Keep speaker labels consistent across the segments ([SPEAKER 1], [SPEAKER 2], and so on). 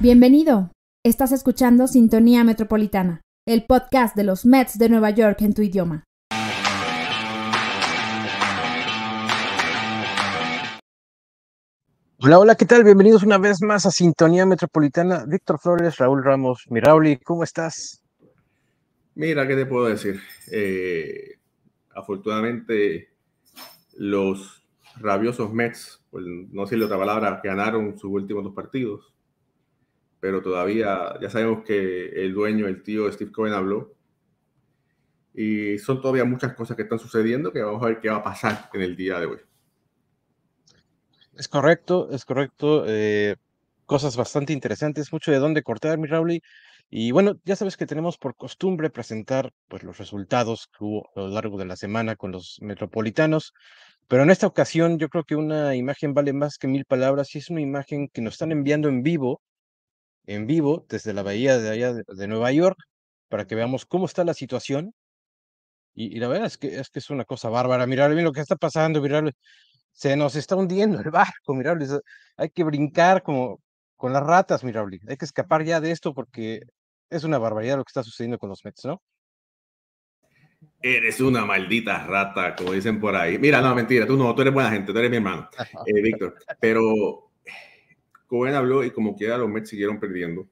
[SPEAKER 1] Bienvenido. Estás escuchando Sintonía Metropolitana, el podcast de los Mets de Nueva York en tu idioma. Hola, hola, ¿qué tal? Bienvenidos una vez más a Sintonía Metropolitana. Víctor Flores, Raúl Ramos, Mirauli, ¿cómo estás?
[SPEAKER 2] Mira, ¿qué te puedo decir? Eh, Afortunadamente, los rabiosos Mets, pues, no sé otra palabra, ganaron sus últimos dos partidos. Pero todavía, ya sabemos que el dueño, el tío Steve Cohen habló. Y son todavía muchas cosas que están sucediendo que vamos a ver qué va a pasar en el día de hoy.
[SPEAKER 1] Es correcto, es correcto. Eh, cosas bastante interesantes, mucho de dónde cortar, mi Raúl. Y bueno, ya sabes que tenemos por costumbre presentar pues, los resultados que hubo a lo largo de la semana con los metropolitanos, pero en esta ocasión yo creo que una imagen vale más que mil palabras y es una imagen que nos están enviando en vivo, en vivo desde la bahía de allá de, Nueva York, para que veamos cómo está la situación. Y, la verdad es que, es que es una cosa bárbara. Mirar bien lo que está pasando, mirar, se nos está hundiendo el barco, mirar, hay que brincar como, con las ratas, Mirabli. Hay que escapar ya de esto porque es una barbaridad lo que está sucediendo con los Mets, ¿no?
[SPEAKER 2] Eres una maldita rata, como dicen por ahí. Mira, no, mentira, tú no, tú eres buena gente, tú eres mi hermano, eh, Víctor. Pero Cohen habló y como quiera los Mets siguieron perdiendo.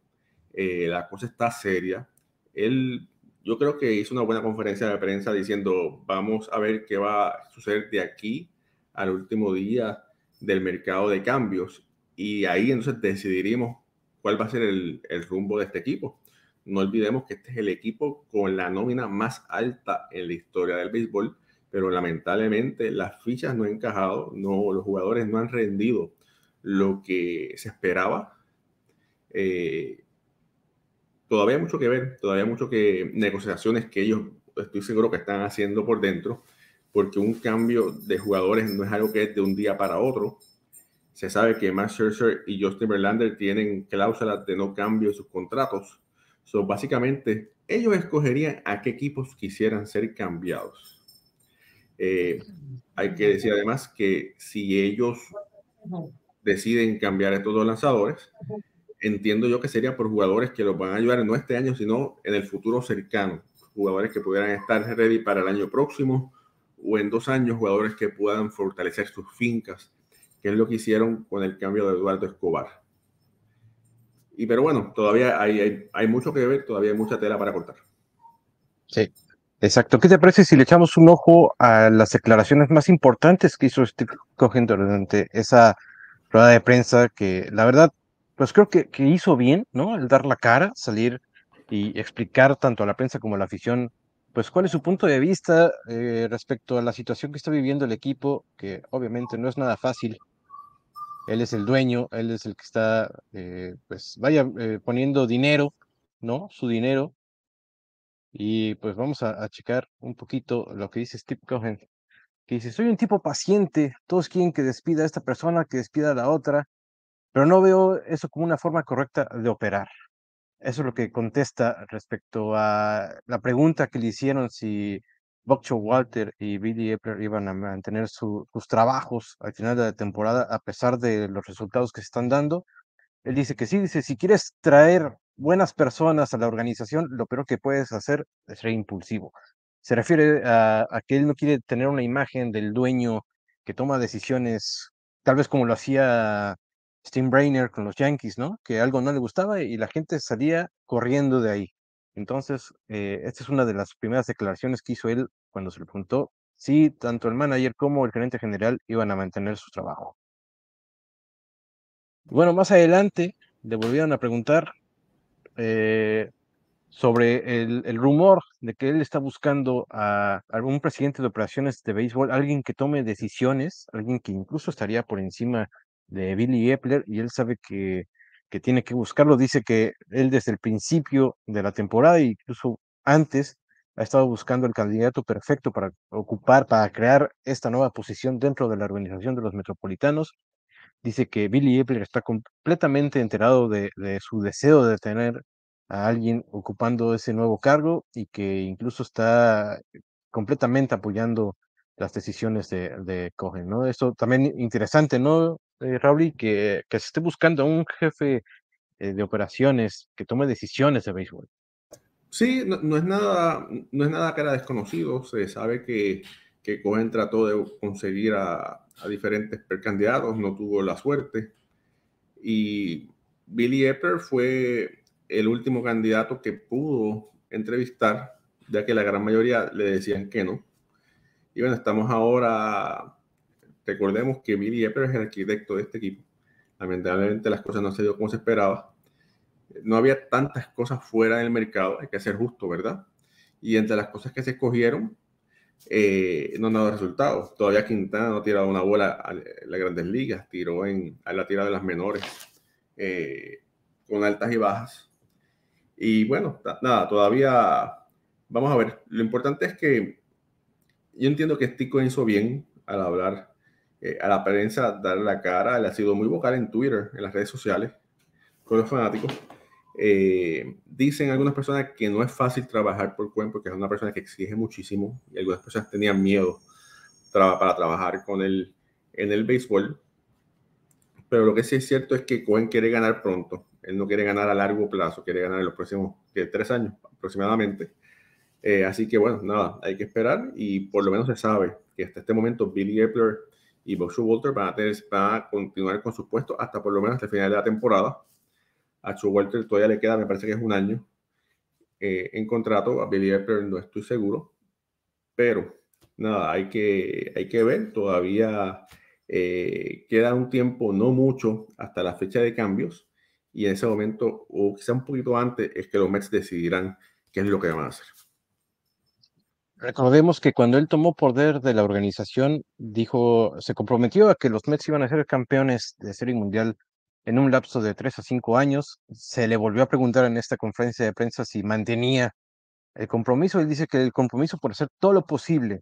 [SPEAKER 2] Eh, la cosa está seria. Él, yo creo que hizo una buena conferencia de prensa diciendo, vamos a ver qué va a suceder de aquí al último día del mercado de cambios. Y ahí entonces decidiremos cuál va a ser el rumbo de este equipo. No olvidemos que este es el equipo con la nómina más alta en la historia del béisbol, pero lamentablemente las fichas no han encajado, no, los jugadores no han rendido lo que se esperaba. Eh, todavía hay mucho que ver, todavía hay mucho que negociaciones que ellos estoy seguro que están haciendo por dentro, porque un cambio de jugadores no es algo que es de un día para otro. Se sabe que Max Scherzer y Justin Verlander tienen cláusulas de no cambio en sus contratos básicamente, ellos escogerían a qué equipos quisieran ser cambiados. Eh, hay que decir además que si ellos deciden cambiar a estos dos lanzadores, entiendo yo que sería por jugadores que los van a ayudar no este año, sino en el futuro cercano. Jugadores que pudieran estar ready para el año próximo o en dos años, jugadores que puedan fortalecer sus fincas, que es lo que hicieron con el cambio de Eduardo Escobar. Y pero bueno, todavía hay, hay, mucho que ver, todavía hay mucha tela para cortar.
[SPEAKER 1] Sí, Exacto. ¿Qué te parece si le echamos un ojo a las declaraciones más importantes que hizo Steve Cohen durante esa rueda de prensa que, la verdad, pues creo que, hizo bien, ¿no? El dar la cara, salir y explicar tanto a la prensa como a la afición, pues cuál es su punto de vista eh, respecto a la situación que está viviendo el equipo, que obviamente no es nada fácil él es el dueño, él es el que está, eh, pues vaya, eh, poniendo dinero, ¿no? Su dinero. Y pues vamos a, a, checar un poquito lo que dice Steve Cohen, que dice, soy un tipo paciente, todos quieren que despida a esta persona, que despida a la otra, pero no veo eso como una forma correcta de operar. Eso es lo que contesta respecto a la pregunta que le hicieron si Boxer Walter y Billy Epler iban a mantener sus trabajos al final de la temporada a pesar de los resultados que se están dando. Él dice que sí, dice, si quieres traer buenas personas a la organización, lo peor que puedes hacer es ser impulsivo. Se refiere a, que él no quiere tener una imagen del dueño que toma decisiones, tal vez como lo hacía Steve Brainer con los Yankees, ¿no? Que algo no le gustaba y la gente salía corriendo de ahí. Entonces, eh, esta es una de las primeras declaraciones que hizo él cuando se le preguntó si tanto el manager como el gerente general iban a mantener su trabajo. Bueno, más adelante le volvieron a preguntar eh, sobre el, rumor de que él está buscando a algún presidente de operaciones de béisbol, alguien que tome decisiones, alguien que incluso estaría por encima de Billy Epler, y él sabe que, que tiene que buscarlo. Dice que él desde el principio de la temporada, incluso antes, ha estado buscando el candidato perfecto para ocupar, para crear esta nueva posición dentro de la organización de los metropolitanos. Dice que Billy Epler está completamente enterado de, su deseo de tener a alguien ocupando ese nuevo cargo y que incluso está completamente apoyando las decisiones de, Cohen, ¿no? Esto también interesante, ¿no, eh, Raúl? Que, que se esté buscando un jefe eh, de operaciones que tome decisiones de béisbol.
[SPEAKER 2] Sí, no, es nada, no es nada era desconocido. Se sabe que, Cohen trató de conseguir a, diferentes precandidatos, no tuvo la suerte. Y Billy Epper fue el último candidato que pudo entrevistar, ya que la gran mayoría le decían que no. Y bueno, estamos ahora, recordemos que Billy Epper es el arquitecto de este equipo. Lamentablemente las cosas no se dio como se esperaba no había tantas cosas fuera del mercado, hay que ser justo, ¿verdad? Y entre las cosas que se escogieron, eh, no han dado resultados. Todavía Quintana no ha tirado una bola a las grandes ligas, tiró en, a la tira de las menores, eh, con altas y bajas. Y bueno, nada, todavía vamos a ver. Lo importante es que yo entiendo que Tico hizo bien al hablar eh, a la prensa, dar la cara. le ha sido muy vocal en Twitter, en las redes sociales, con los fanáticos. Eh, dicen algunas personas que no es fácil trabajar por Cohen porque es una persona que exige muchísimo y algunas personas tenían miedo para trabajar con él en el béisbol. Pero lo que sí es cierto es que Cohen quiere ganar pronto. Él no quiere ganar a largo plazo, quiere ganar en los próximos tres años aproximadamente. Eh, así que bueno, nada, hay que esperar y por lo menos se sabe que hasta este momento Billy Epler y Boxu Walter van a, continuar con su puesto hasta por lo menos hasta el final de la temporada. A Joe Walter todavía le queda, me parece que es un año eh, en contrato. A Billy no estoy seguro. Pero nada, hay que, hay que ver. Todavía eh, queda un tiempo, no mucho, hasta la fecha de cambios. Y en ese momento, o quizá un poquito antes, es que los Mets decidirán qué es lo que van a hacer.
[SPEAKER 1] Recordemos que cuando él tomó poder de la organización, dijo, se comprometió a que los Mets iban a ser campeones de Serie Mundial en un lapso de tres a cinco años. Se le volvió a preguntar en esta conferencia de prensa si mantenía el compromiso. Él dice que el compromiso por hacer todo lo posible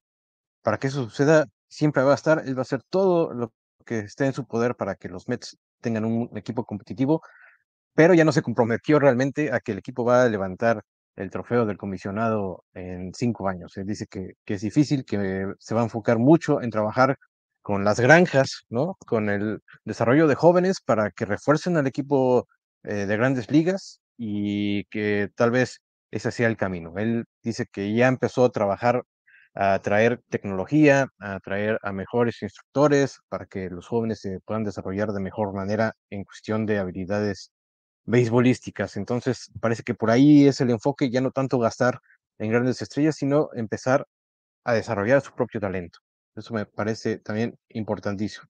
[SPEAKER 1] para que eso suceda siempre va a estar. Él va a hacer todo lo que esté en su poder para que los Mets tengan un equipo competitivo, pero ya no se comprometió realmente a que el equipo va a levantar el trofeo del comisionado en cinco años. Él dice que, que es difícil, que se va a enfocar mucho en trabajar con las granjas, ¿no? Con el desarrollo de jóvenes para que refuercen al equipo eh, de grandes ligas y que tal vez ese sea el camino. Él dice que ya empezó a trabajar, a traer tecnología, a traer a mejores instructores para que los jóvenes se puedan desarrollar de mejor manera en cuestión de habilidades beisbolísticas. Entonces, parece que por ahí es el enfoque, ya no tanto gastar en grandes estrellas, sino empezar a desarrollar su propio talento. Eso me parece también importantísimo.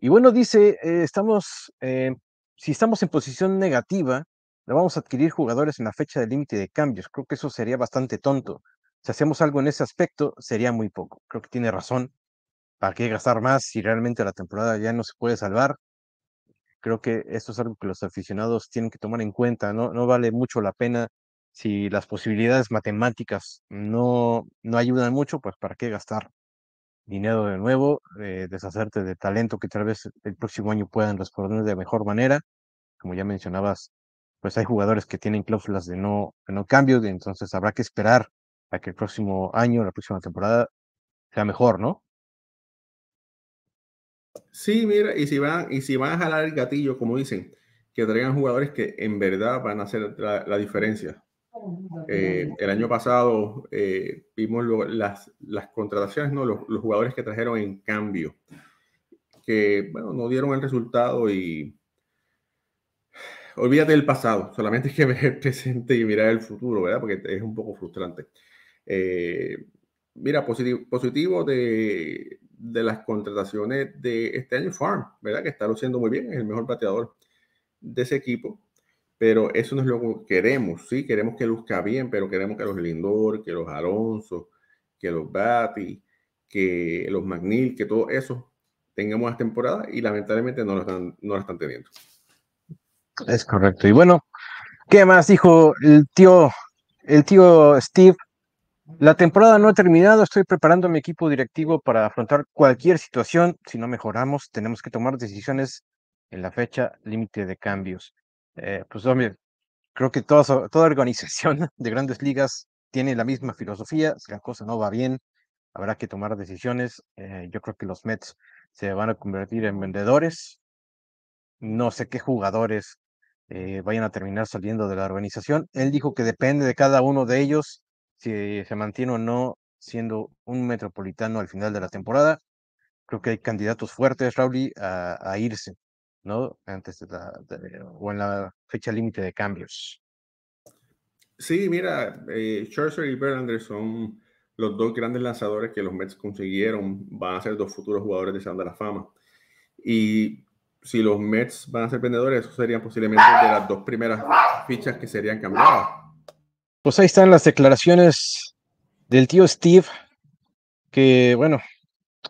[SPEAKER 1] Y bueno, dice, eh, estamos, eh, si estamos en posición negativa, no vamos a adquirir jugadores en la fecha de límite de cambios. Creo que eso sería bastante tonto. Si hacemos algo en ese aspecto, sería muy poco. Creo que tiene razón. ¿Para qué gastar más si realmente la temporada ya no se puede salvar? Creo que esto es algo que los aficionados tienen que tomar en cuenta. No, no vale mucho la pena si las posibilidades matemáticas no, no ayudan mucho, pues ¿para qué gastar? dinero de nuevo, eh, deshacerte de talento que tal vez el próximo año puedan responder de mejor manera. Como ya mencionabas, pues hay jugadores que tienen cláusulas de no, no cambio, entonces habrá que esperar a que el próximo año, la próxima temporada, sea mejor, ¿no?
[SPEAKER 2] Sí, mira, y si van, y si van a jalar el gatillo, como dicen, que traigan jugadores que en verdad van a hacer la, la diferencia. Eh, el año pasado eh, vimos las, contrataciones, ¿no? Los, jugadores que trajeron en cambio, que bueno, no dieron el resultado y olvídate del pasado, solamente hay que ver el presente y mirar el futuro, ¿verdad? Porque es un poco frustrante. Eh, mira, positivo, positivo de, las contrataciones de este año, Farm, ¿verdad? Que está luciendo muy bien, es el mejor bateador de ese equipo pero eso no es lo que queremos, sí, queremos que luzca bien, pero queremos que los Lindor, que los Alonso, que los Batty, que los McNeil, que todo eso tengamos la temporada y lamentablemente no lo están, no están teniendo.
[SPEAKER 1] Es correcto. Y bueno, ¿qué más dijo el tío, el tío Steve? La temporada no ha terminado, estoy preparando mi equipo directivo para afrontar cualquier situación. Si no mejoramos, tenemos que tomar decisiones en la fecha límite de cambios. Eh, pues hombre, creo que toda, toda organización de grandes ligas tiene la misma filosofía. Si la cosa no va bien, habrá que tomar decisiones. Eh, yo creo que los Mets se van a convertir en vendedores. No sé qué jugadores eh, vayan a terminar saliendo de la organización. Él dijo que depende de cada uno de ellos si se mantiene o no siendo un metropolitano al final de la temporada. Creo que hay candidatos fuertes, Raúl, a irse. ¿no? Antes de la, o en la fecha límite de cambios.
[SPEAKER 2] Sí, mira, eh, Scherzer y Verlander son los dos grandes lanzadores que los Mets consiguieron. Van a ser dos futuros jugadores de la Fama. Y si los Mets van a ser vendedores, eso serían posiblemente de las dos primeras fichas que serían cambiadas.
[SPEAKER 1] Pues ahí están las declaraciones del tío Steve, que bueno,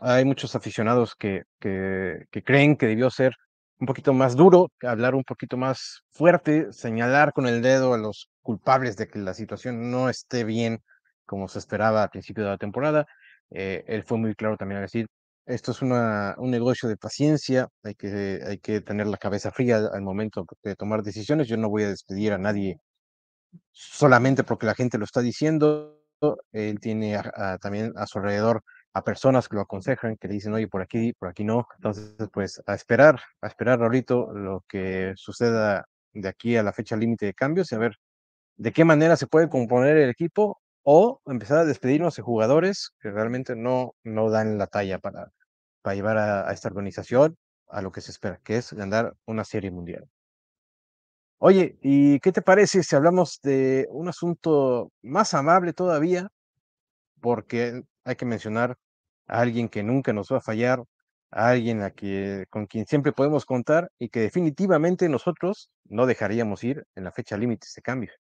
[SPEAKER 1] hay muchos aficionados que, que creen que debió ser un poquito más duro, hablar un poquito más fuerte, señalar con el dedo a los culpables de que la situación no esté bien como se esperaba al principio de la temporada. Eh, él fue muy claro también al decir, esto es una, un negocio de paciencia, hay que, hay que tener la cabeza fría al, momento de tomar decisiones, yo no voy a despedir a nadie solamente porque la gente lo está diciendo, él tiene también a su alrededor a personas que lo aconsejan, que le dicen, oye, por aquí, por aquí no. Entonces, pues a esperar, a esperar, ahorita lo que suceda de aquí a la fecha límite de cambios y a ver de qué manera se puede componer el equipo o empezar a despedirnos de jugadores que realmente no, no dan la talla para, para llevar a esta organización a lo que se espera, que es ganar una serie mundial. Oye, ¿y qué te parece si hablamos de un asunto más amable todavía? Porque hay que mencionar a alguien que nunca nos va a fallar, a alguien a con quien siempre podemos contar y que definitivamente nosotros no dejaríamos ir en la fecha límite de cambio.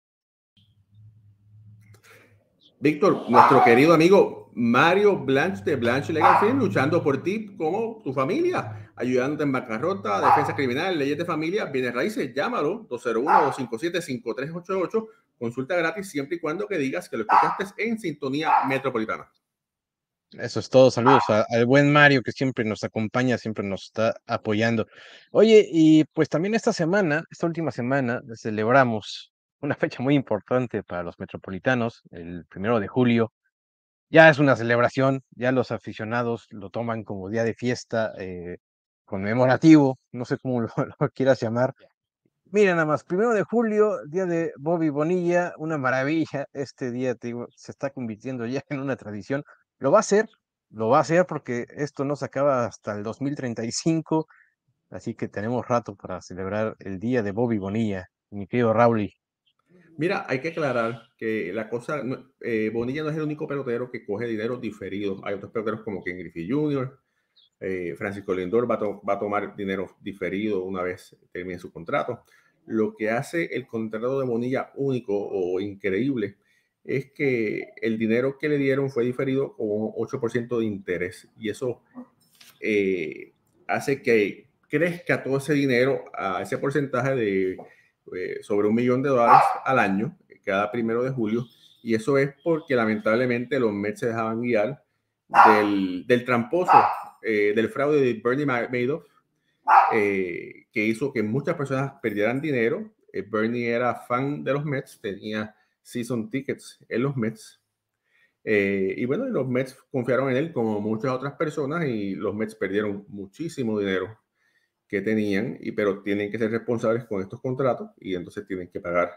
[SPEAKER 2] Víctor, nuestro querido amigo Mario Blanche de Blanche Legal luchando por ti como tu familia, ayudándote en bancarrota, defensa criminal, leyes de familia, bienes raíces, llámalo 201-257-5388, consulta gratis siempre y cuando que digas que lo escuchaste en sintonía metropolitana.
[SPEAKER 1] Eso es todo. Ah. Saludos al buen Mario que siempre nos acompaña, siempre nos está apoyando. Oye, y pues también esta semana, esta última semana, celebramos una fecha muy importante para los metropolitanos, el primero de julio. Ya es una celebración, ya los aficionados lo toman como día de fiesta eh, conmemorativo, no sé cómo lo, lo quieras llamar. Mira nada más, primero de julio, día de Bobby Bonilla, una maravilla. Este día digo, se está convirtiendo ya en una tradición. Lo va a hacer, lo va a hacer porque esto no se acaba hasta el 2035, así que tenemos rato para celebrar el día de Bobby Bonilla, mi querido Raúl.
[SPEAKER 2] Mira, hay que aclarar que la cosa, eh, Bonilla no es el único pelotero que coge dinero diferido. Hay otros peloteros como Ken Griffey Jr., eh, Francisco Lindor va, a tomar dinero diferido una vez termine su contrato. Lo que hace el contrato de Bonilla único o increíble es que el dinero que le dieron fue diferido con 8% de interés y eso eh, hace que crezca todo ese dinero a ese porcentaje de eh, sobre un millón de dólares al año, eh, cada primero de julio, y eso es porque lamentablemente los Mets se dejaban guiar del, tramposo, del fraude de Bernie Madoff, que hizo que muchas personas perdieran dinero. Bernie era fan de los Mets, tenía season tickets en los Mets. Eh, y bueno, los Mets confiaron en él como muchas otras personas y los Mets perdieron muchísimo dinero que tenían, y, pero tienen que ser responsables con estos contratos y entonces tienen que pagar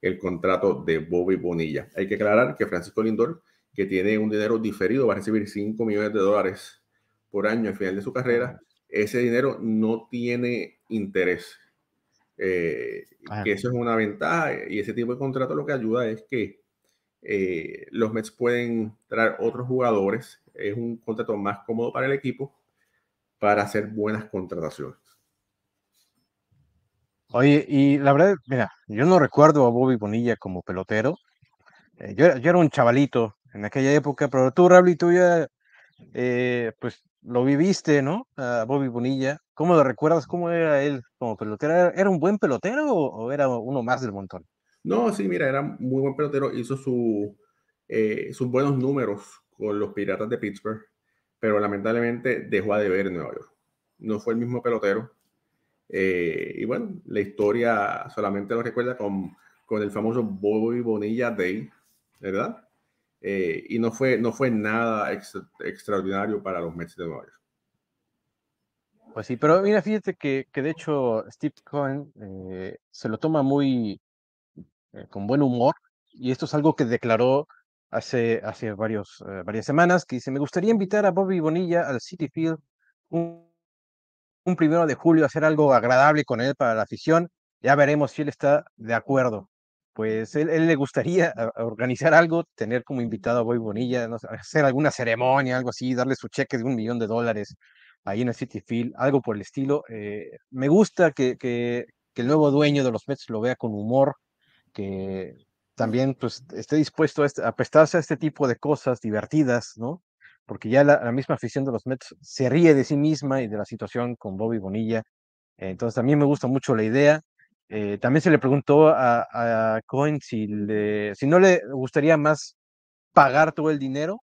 [SPEAKER 2] el contrato de Bobby Bonilla. Hay que aclarar que Francisco Lindor, que tiene un dinero diferido, va a recibir 5 millones de dólares por año al final de su carrera. Ese dinero no tiene interés. Eh, que eso es una ventaja y ese tipo de contrato lo que ayuda es que eh, los Mets pueden traer otros jugadores. Es un contrato más cómodo para el equipo para hacer buenas contrataciones.
[SPEAKER 1] Oye, y la verdad, mira, yo no recuerdo a Bobby Bonilla como pelotero. Eh, yo, era un chavalito en aquella época, pero tú, Rabli, tú ya, pues lo viviste, ¿no? Bobby Bonilla. ¿Cómo lo recuerdas? ¿Cómo era él como pelotero? ¿Era un buen pelotero o, era uno más del montón? No, sí, mira, era muy buen
[SPEAKER 2] pelotero. Hizo su, eh, sus buenos números con los Piratas de Pittsburgh, pero lamentablemente dejó de ver en Nueva York. No fue el mismo pelotero. Eh, y bueno, la historia solamente lo recuerda con, con el famoso Bobby Bonilla Day, ¿verdad? Eh, y no fue, no fue nada extraordinario
[SPEAKER 1] para los Mets de Nueva York. Pues sí, pero mira, fíjate que, que de hecho Steve Cohen eh, se lo toma muy eh, con buen humor y esto es algo que declaró hace, hace varios, eh, varias semanas, que dice, me gustaría invitar a Bobby Bonilla al City Field un, un primero de julio hacer algo agradable con él para la afición, ya veremos si él está de acuerdo. Pues él, él le gustaría organizar algo, tener como invitado a Bobby Bonilla, hacer alguna ceremonia, algo así, darle su cheque de un millón de dólares ahí en el City Field, algo por el estilo. Eh, me gusta que, que, el nuevo dueño de los Mets lo vea con humor, que también pues, esté dispuesto a, este, a prestarse a este tipo de cosas divertidas, ¿no? Porque ya la, misma afición de los Mets se ríe de sí misma y de la situación con Bobby Bonilla. Entonces, a mí me gusta mucho la idea. Eh, también se le preguntó a, Cohen si, si no le gustaría más pagar todo el dinero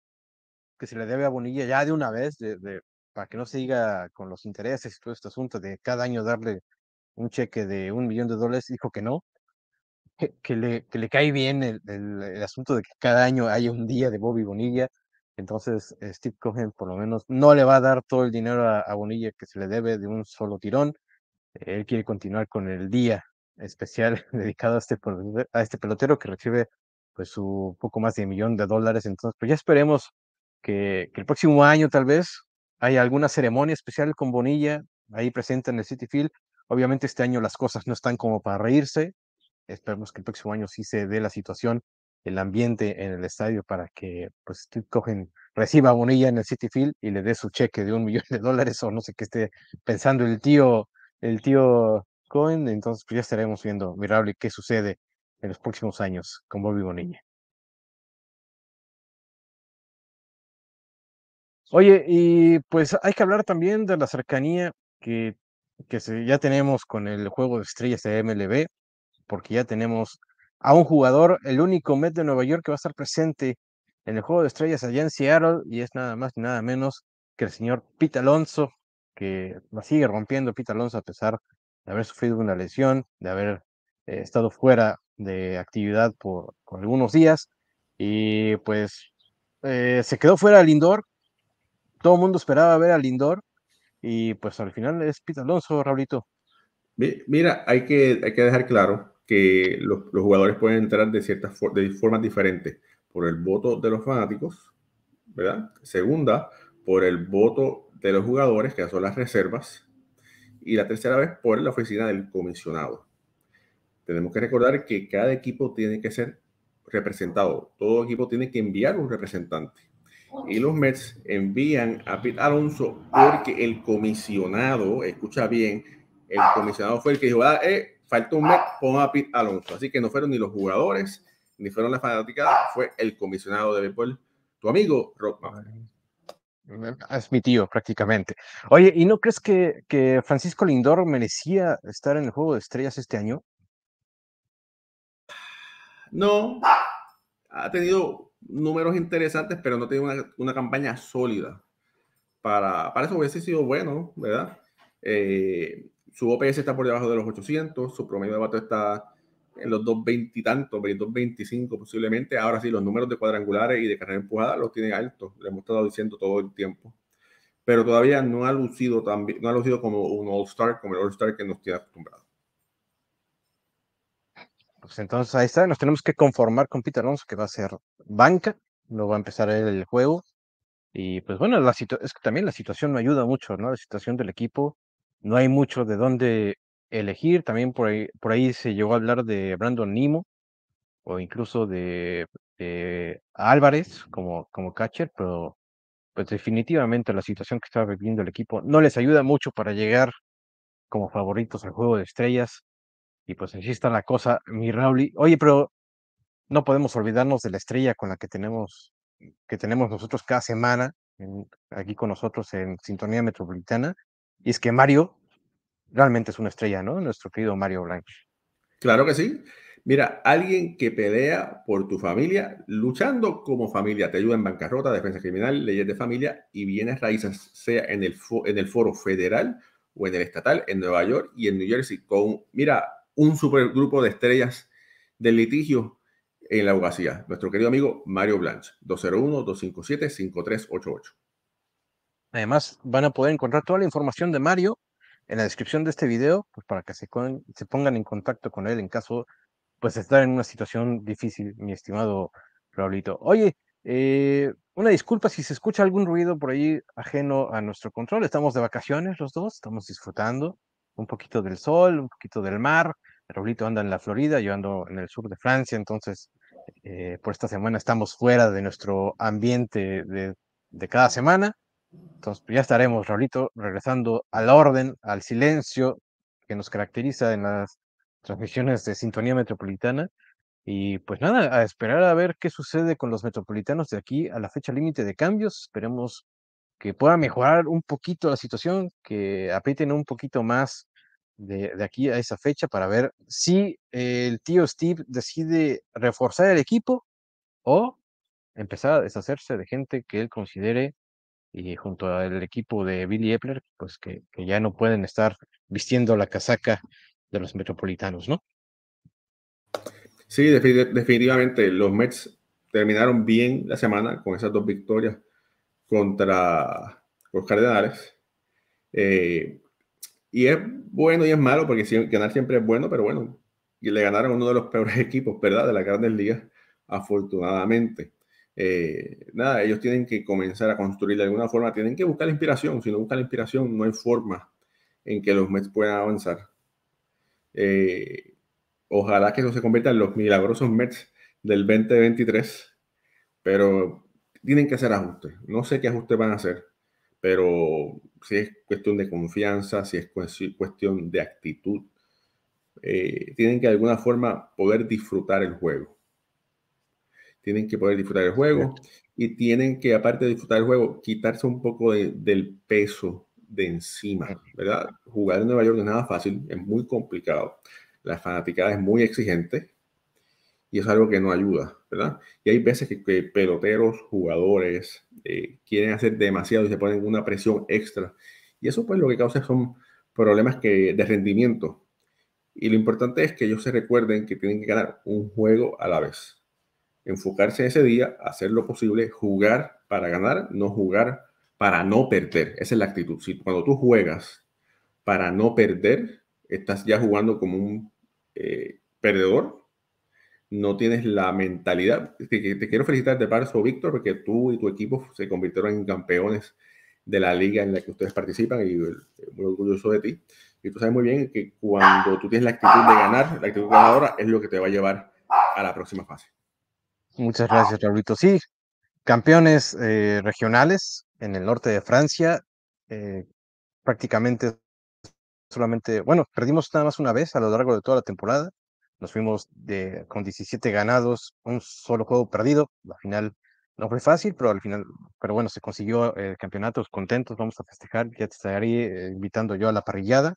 [SPEAKER 1] que se le debe a Bonilla ya de una vez, de para que no se diga con los intereses y todo este asunto de cada año darle un cheque de un millón de dólares, dijo que no, que, le, le, cae bien el, asunto de que cada año haya un día de Bobby Bonilla. Entonces, eh, Steve Cohen por lo menos no le va a dar todo el dinero a, Bonilla que se le debe de un solo tirón. Él quiere continuar con el día especial dedicado este a este, pelotero que recibe pues su poco más de un millón de dólares. Entonces, pues ya esperemos que, el próximo año tal vez hay alguna ceremonia especial con Bonilla ahí presente en el City Field. Obviamente este año las cosas no están como para reírse. Esperemos que el próximo año sí se dé la situación, el ambiente en el estadio para que pues cogen reciba Bonilla en el City Field y le dé su cheque de un millón de dólares o no sé qué esté pensando el tío, el tío Cohen. Entonces pues, ya estaremos viendo, mirable, qué sucede en los próximos años con Bobby Bonilla. Oye, y pues hay que hablar también de la cercanía que, ya tenemos con el juego de estrellas de MLB, porque ya tenemos a un jugador, el único Met de Nueva York que va a estar presente en el juego de estrellas allá en Seattle, y es nada más ni nada menos que el señor Pete Alonso, que sigue rompiendo Pete Alonso a pesar de haber sufrido una lesión, de haber eh, estado fuera de actividad por, algunos días, y pues eh, se quedó fuera del indoor, todo el mundo esperaba ver a Lindor y pues al final es Pita Alonso, Raulito.
[SPEAKER 2] Mira, hay que, que dejar claro que los, jugadores pueden entrar de ciertas de formas diferentes, por el voto de los fanáticos, ¿verdad? Segunda, por el voto de los jugadores, que son las reservas, y la tercera vez por la oficina del comisionado. Tenemos que recordar que cada equipo tiene que ser representado, todo equipo tiene que enviar un representante y los Mets envían a Pete Alonso porque el comisionado, escucha bien, el comisionado fue el que dijo, ah, eh, faltó un Mets, pon a Pete Alonso. Así que no fueron ni los jugadores, ni fueron las fanáticas, fue el comisionado de béisbol, tu amigo Rob.
[SPEAKER 1] Es mi tío prácticamente. Oye, ¿y no crees que, que Francisco Lindor merecía estar en el Juego de Estrellas este año?
[SPEAKER 2] No, ha tenido números interesantes, pero no tiene una, una campaña sólida. Para, para, eso hubiese sido bueno, ¿verdad? Eh, su OPS está por debajo de los 800, su promedio de bateo está en los 220 y tantos, 225 posiblemente. Ahora sí, los números de cuadrangulares y de carrera empujada los tiene altos, le hemos estado diciendo todo el tiempo. Pero todavía no ha lucido, tan, no ha lucido como un All-Star, como el All-Star que nos tiene
[SPEAKER 1] acostumbrado. Pues, entonces ahí está, nos tenemos que conformar con Peter Alonso, que va a ser banca, no va a empezar el juego. Y pues bueno, la es que también la situación no ayuda mucho, ¿no? La situación del equipo, no hay mucho de dónde elegir. También por ahí, por ahí se llegó a hablar de Brandon Nimo o incluso de, Álvarez como, como catcher, pero pues definitivamente la situación que está viviendo el equipo no les ayuda mucho para llegar como favoritos al juego de estrellas. Y pues existe está la cosa, mi Rauli. Oye, pero no podemos olvidarnos de la estrella con la que tenemos, que tenemos nosotros cada semana aquí con nosotros en Sintonía Metropolitana. Y es que Mario realmente es una estrella, ¿no? Nuestro querido Mario Blanco
[SPEAKER 2] Claro que sí. Mira, alguien que pelea por tu familia, luchando como familia, te ayuda en bancarrota, defensa criminal, leyes de familia y bienes raíces, sea en el, en el foro federal o en el estatal, en Nueva York y en New Jersey, con, mira, un supergrupo de estrellas del litigio en la abogacía. Nuestro querido amigo Mario Blanch, 201-257-5388.
[SPEAKER 1] Además, van a poder encontrar toda la información de Mario en la descripción de este video, pues para que se, pongan en contacto con él en caso pues de estar en una situación difícil, mi estimado Raulito. Oye, eh, una disculpa si se escucha algún ruido por ahí ajeno a nuestro control. Estamos de vacaciones los dos, estamos disfrutando un poquito del sol, un poquito del mar, Raulito anda en la Florida, yo ando en el sur de Francia, entonces eh, por esta semana estamos fuera de nuestro ambiente de, de cada semana. Entonces pues, ya estaremos, Raulito, regresando al orden, al silencio que nos caracteriza en las transmisiones de Sintonía Metropolitana. Y pues nada, a esperar a ver qué sucede con los metropolitanos de aquí a la fecha límite de cambios. Esperemos que pueda mejorar un poquito la situación, que aprieten un poquito más de, aquí a esa fecha para ver si el tío Steve decide reforzar el equipo o empezar a deshacerse de gente que él considere y junto al equipo de Billy Epler, pues que, ya no pueden estar vistiendo la casaca de los metropolitanos, ¿no? Sí, definitivamente los
[SPEAKER 2] Mets terminaron bien la semana con esas dos victorias contra los Cardenales. Eh, y es bueno y es malo, porque ganar siempre es bueno, pero bueno, y le ganaron uno de los peores equipos, ¿verdad? De la grandes ligas, afortunadamente. Eh, nada, ellos tienen que comenzar a construir de alguna forma, tienen que buscar la inspiración. Si no buscan la inspiración, no hay forma en que los Mets puedan avanzar. Eh, ojalá que eso se convierta en los milagrosos Mets del 2023, pero tienen que hacer ajustes. No sé qué ajustes van a hacer pero si es cuestión de confianza, si es cuestión de actitud, eh, tienen que de alguna forma poder disfrutar el juego. Tienen que poder disfrutar el juego y tienen que, aparte de disfrutar el juego, quitarse un poco del peso de encima, ¿verdad? Jugar en Nueva York no es nada fácil, es muy complicado. La fanaticada es muy exigente, y es algo que no ayuda, ¿verdad? Y hay veces que, peloteros, jugadores, eh, quieren hacer demasiado y se ponen una presión extra. Y eso pues lo que causa son problemas que, de rendimiento. Y lo importante es que ellos se recuerden que tienen que ganar un juego a la vez. Enfocarse ese día, hacer lo posible, jugar para ganar, no jugar para no perder. Esa es la actitud. Si cuando tú juegas para no perder, estás ya jugando como un eh, perdedor no tienes la mentalidad. Te, quiero felicitar de paso, Víctor, porque tú y tu equipo se convirtieron en campeones de la liga en la que ustedes participan y eh, muy orgulloso de ti. Y tú sabes muy bien que cuando tú tienes la actitud de ganar, la actitud ganadora es lo que te va a llevar a la próxima fase.
[SPEAKER 1] Muchas gracias, Raulito. Sí, campeones eh, regionales en el norte de Francia, eh, prácticamente solamente, bueno, perdimos nada más una vez a lo largo de toda la temporada, nos fuimos de, con 17 ganados, un solo juego perdido. La final no fue fácil, pero al final, pero bueno, se consiguió el eh, campeonato. Contentos, vamos a festejar. Ya te estaré eh, invitando yo a la parrillada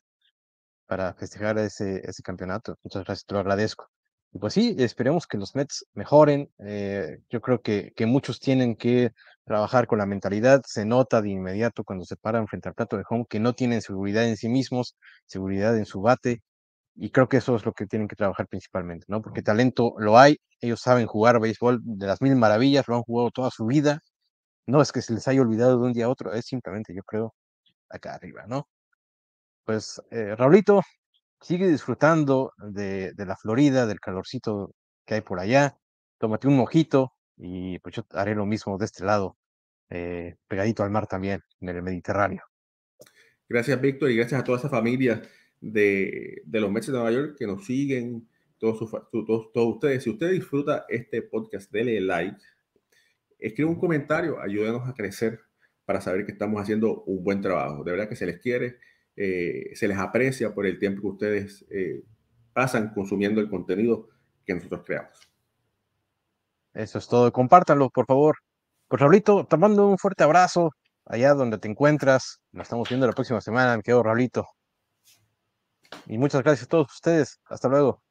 [SPEAKER 1] para festejar ese, ese campeonato. Muchas gracias, te lo agradezco. Y pues sí, esperemos que los Mets mejoren. Eh, yo creo que, que muchos tienen que trabajar con la mentalidad. Se nota de inmediato cuando se paran frente al plato de home que no tienen seguridad en sí mismos, seguridad en su bate, y creo que eso es lo que tienen que trabajar principalmente, ¿no? Porque talento lo hay, ellos saben jugar béisbol de las mil maravillas, lo han jugado toda su vida. No es que se les haya olvidado de un día a otro, es simplemente, yo creo, acá arriba, ¿no? Pues, eh, Raulito, sigue disfrutando de, la Florida, del calorcito que hay por allá. Tómate un mojito y pues yo haré lo mismo de este lado, eh, pegadito al mar también, en el Mediterráneo.
[SPEAKER 2] Gracias, Víctor, y gracias a toda esa familia de, de los meses de Nueva York que nos siguen, todos, todos, todos, ustedes. Si usted disfruta este podcast, dele like, escribe un comentario, ayúdenos a crecer para saber que estamos haciendo un buen trabajo. De verdad que se les quiere, eh, se les aprecia por el tiempo que ustedes eh, pasan consumiendo el contenido que nosotros creamos.
[SPEAKER 1] Eso es todo. Compártanlo, por favor. Pues, Raulito, te mando un fuerte abrazo allá donde te encuentras. Nos estamos viendo la próxima semana, Me Raulito. Y muchas gracias a todos ustedes. Hasta luego.